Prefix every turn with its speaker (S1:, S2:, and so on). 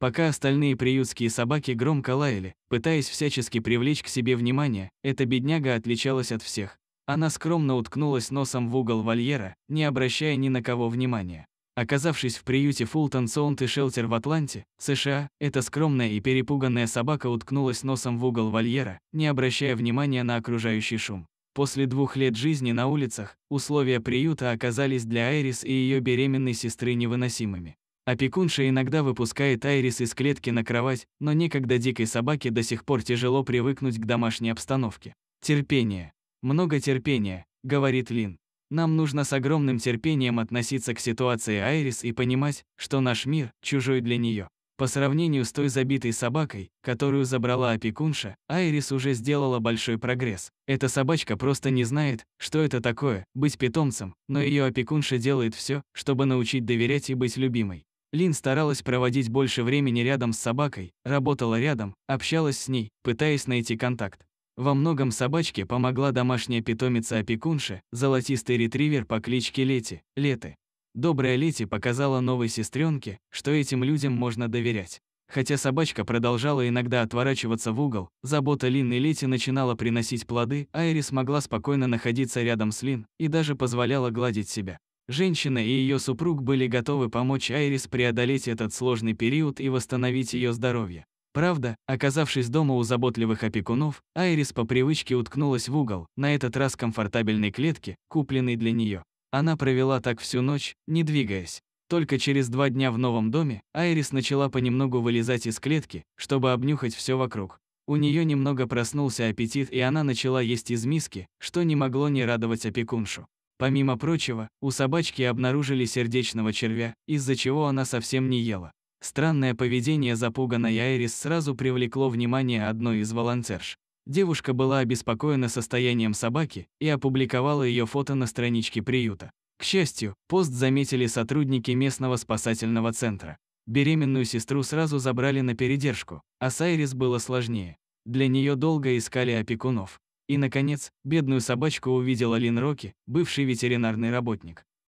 S1: Пока остальные приютские собаки громко лаяли, пытаясь всячески привлечь к себе внимание, эта бедняга отличалась от всех. Она скромно уткнулась носом в угол вольера, не обращая ни на кого внимания. Оказавшись в приюте Фултон Соунт и Шелтер в Атланте, США, эта скромная и перепуганная собака уткнулась носом в угол вольера, не обращая внимания на окружающий шум. После двух лет жизни на улицах, условия приюта оказались для Айрис и ее беременной сестры невыносимыми. Опекунша иногда выпускает Айрис из клетки на кровать, но некогда дикой собаке до сих пор тяжело привыкнуть к домашней обстановке. Терпение. Много терпения, говорит Лин. Нам нужно с огромным терпением относиться к ситуации Айрис и понимать, что наш мир чужой для нее. По сравнению с той забитой собакой, которую забрала опекунша, Айрис уже сделала большой прогресс. Эта собачка просто не знает, что это такое – быть питомцем, но ее опекунша делает все, чтобы научить доверять и быть любимой. Лин старалась проводить больше времени рядом с собакой, работала рядом, общалась с ней, пытаясь найти контакт. Во многом собачке помогла домашняя питомица-опекунша, золотистый ретривер по кличке Лети, Леты. Добрая Лети показала новой сестренке, что этим людям можно доверять. Хотя собачка продолжала иногда отворачиваться в угол, забота Лин и Лети начинала приносить плоды, Айрис смогла спокойно находиться рядом с Лин и даже позволяла гладить себя. Женщина и ее супруг были готовы помочь Айрис преодолеть этот сложный период и восстановить ее здоровье. Правда, оказавшись дома у заботливых опекунов, Айрис по привычке уткнулась в угол, на этот раз комфортабельной клетке, купленной для нее. Она провела так всю ночь, не двигаясь. Только через два дня в новом доме Айрис начала понемногу вылезать из клетки, чтобы обнюхать все вокруг. У нее немного проснулся аппетит, и она начала есть из миски, что не могло не радовать опекуншу. Помимо прочего, у собачки обнаружили сердечного червя, из-за чего она совсем не ела. Странное поведение запуганной Айрис сразу привлекло внимание одной из волонтерш. Девушка была обеспокоена состоянием собаки и опубликовала ее фото на страничке приюта. К счастью, пост заметили сотрудники местного спасательного центра. Беременную сестру сразу забрали на передержку, а с Айрис было сложнее. Для нее долго искали опекунов. И, наконец, бедную собачку увидел Алин Роки, бывший ветеринарный работник.